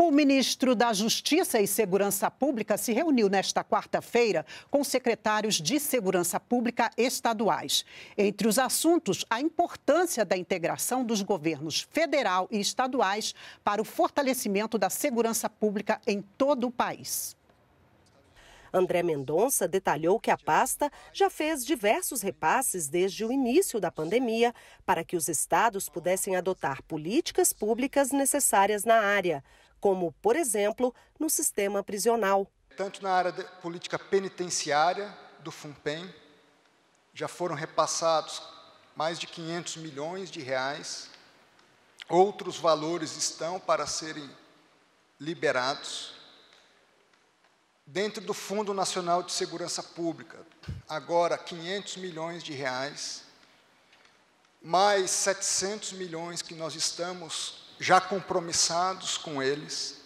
O ministro da Justiça e Segurança Pública se reuniu nesta quarta-feira com secretários de Segurança Pública estaduais. Entre os assuntos, a importância da integração dos governos federal e estaduais para o fortalecimento da segurança pública em todo o país. André Mendonça detalhou que a pasta já fez diversos repasses desde o início da pandemia para que os estados pudessem adotar políticas públicas necessárias na área como, por exemplo, no sistema prisional. Tanto na área política penitenciária do FUNPEM, já foram repassados mais de 500 milhões de reais. Outros valores estão para serem liberados. Dentro do Fundo Nacional de Segurança Pública, agora 500 milhões de reais, mais 700 milhões que nós estamos já compromissados com eles,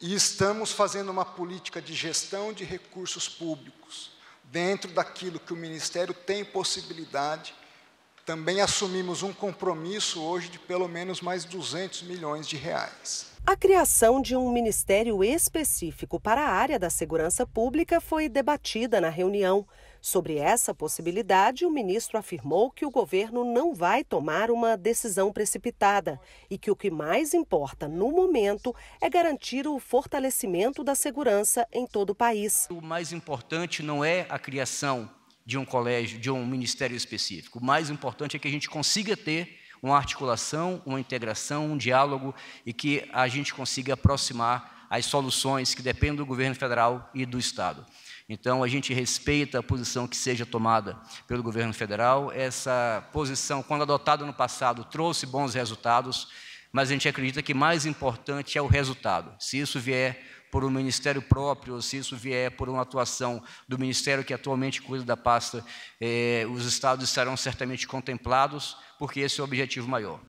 e estamos fazendo uma política de gestão de recursos públicos, dentro daquilo que o Ministério tem possibilidade. Também assumimos um compromisso hoje de pelo menos mais 200 milhões de reais. A criação de um ministério específico para a área da segurança pública foi debatida na reunião. Sobre essa possibilidade, o ministro afirmou que o governo não vai tomar uma decisão precipitada e que o que mais importa no momento é garantir o fortalecimento da segurança em todo o país. O mais importante não é a criação de um colégio, de um ministério específico. O mais importante é que a gente consiga ter uma articulação, uma integração, um diálogo e que a gente consiga aproximar as soluções que dependem do governo federal e do Estado. Então, a gente respeita a posição que seja tomada pelo governo federal. Essa posição, quando adotada no passado, trouxe bons resultados, mas a gente acredita que mais importante é o resultado. Se isso vier por um ministério próprio, ou se isso vier por uma atuação do ministério que atualmente cuida da pasta, eh, os estados estarão certamente contemplados, porque esse é o objetivo maior.